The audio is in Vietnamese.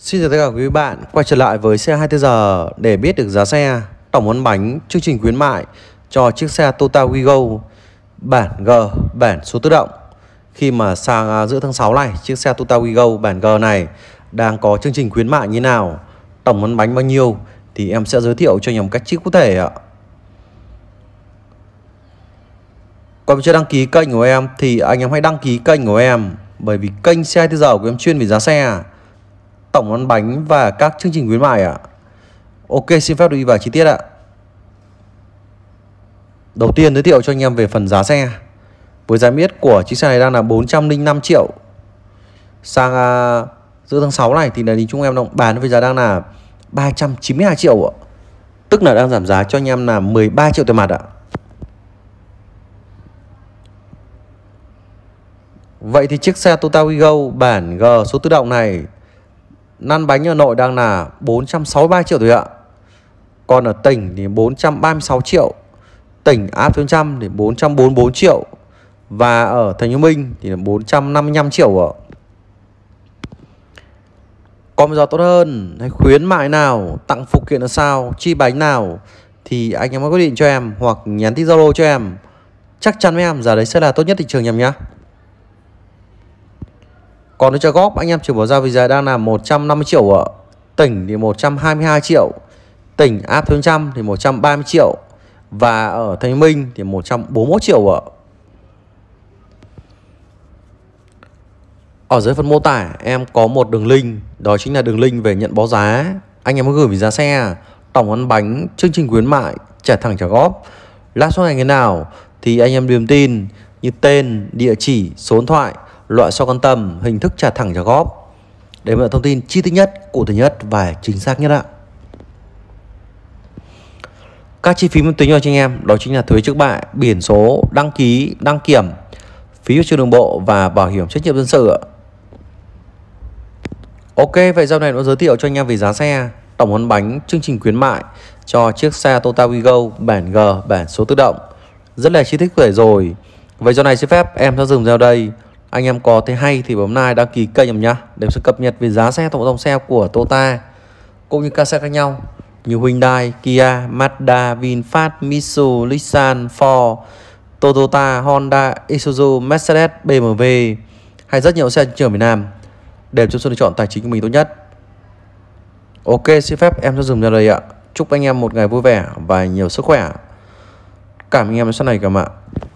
Xin chào tất cả quý bạn quay trở lại với xe 24 giờ để biết được giá xe, tổng ấn bánh, chương trình khuyến mại cho chiếc xe Toyota Wigo bản G, bản số tự động. Khi mà sang à, giữa tháng 6 này, chiếc xe Toyota Wigo bản G này đang có chương trình khuyến mại như nào, tổng ấn bánh bao nhiêu thì em sẽ giới thiệu cho anh cách chi cụ thể ạ. Còn chưa đăng ký kênh của em thì anh em hãy đăng ký kênh của em bởi vì kênh xe 24 giờ của em chuyên về giá xe tổng ăn bánh và các chương trình khuyến mại ạ. Ok, xin phép được đi vào chi tiết ạ. Đầu tiên giới thiệu cho anh em về phần giá xe. Với giá miết của chiếc xe này đang là 405 triệu. Sang à, giữa tháng 6 này thì là đi chúng em đang bán với giá đang là 392 triệu ạ. Tức là đang giảm giá cho anh em là 13 triệu tiền mặt ạ. Vậy thì chiếc xe Toyota Wigo bản G số tự động này Năn bánh ở nội đang là 463 triệu thôi ạ Còn ở tỉnh thì 436 triệu Tỉnh áp xuống trăm thì 444 triệu Và ở thành phố Minh thì là 455 triệu ạ Còn giờ tốt hơn hay khuyến mại nào Tặng phụ kiện là sao Chi bánh nào Thì anh em hãy quyết định cho em Hoặc nhắn tin Zalo cho em Chắc chắn với em giá đấy sẽ là tốt nhất thị trường em nhé còn nếu cho góp anh em chỉ bỏ ra bây giờ đang là 150 triệu ở tỉnh thì 122 triệu Tỉnh áp thêm trăm thì 130 triệu Và ở Thái Minh thì 141 triệu ạ Ở dưới phần mô tả em có một đường link Đó chính là đường link về nhận báo giá Anh em có gửi về giá xe Tổng ăn bánh, chương trình khuyến mại Trả thẳng trả góp Lát số này thế nào Thì anh em điềm tin Như tên, địa chỉ, số điện thoại loại soi quan tâm hình thức trả thẳng trả góp. để là thông tin chi tiết nhất, cụ thể nhất và chính xác nhất ạ. Các chi phí tính cho cho anh em đó chính là thuế trước bạ, biển số, đăng ký, đăng kiểm, phí cho đường bộ và bảo hiểm trách nhiệm dân sự Ok, vậy dòng này nó giới thiệu cho anh em về giá xe, tổng hơn bánh, chương trình khuyến mại cho chiếc xe Toyota Wigo bản G, bản số tự động. Rất là chi tiết về rồi. Vậy dòng này xin phép em sẽ dừng ra đây anh em có thấy hay thì bấm like đăng ký kênh em nhá để sẽ cập nhật về giá xe tổng dòng xe của Toyota cũng như các xe khác nhau như Hyundai, Kia, Mazda, VinFast, Mitsubishi, Nissan, Ford, Toyota, Honda, Isuzu, Mercedes, BMW hay rất nhiều xe trên thị trường Việt Nam để chúng tôi lựa chọn tài chính của mình tốt nhất. Ok, xin phép em sẽ dừng ra đây ạ. Chúc anh em một ngày vui vẻ và nhiều sức khỏe. Cảm ơn anh em đã sau này cảm ạ.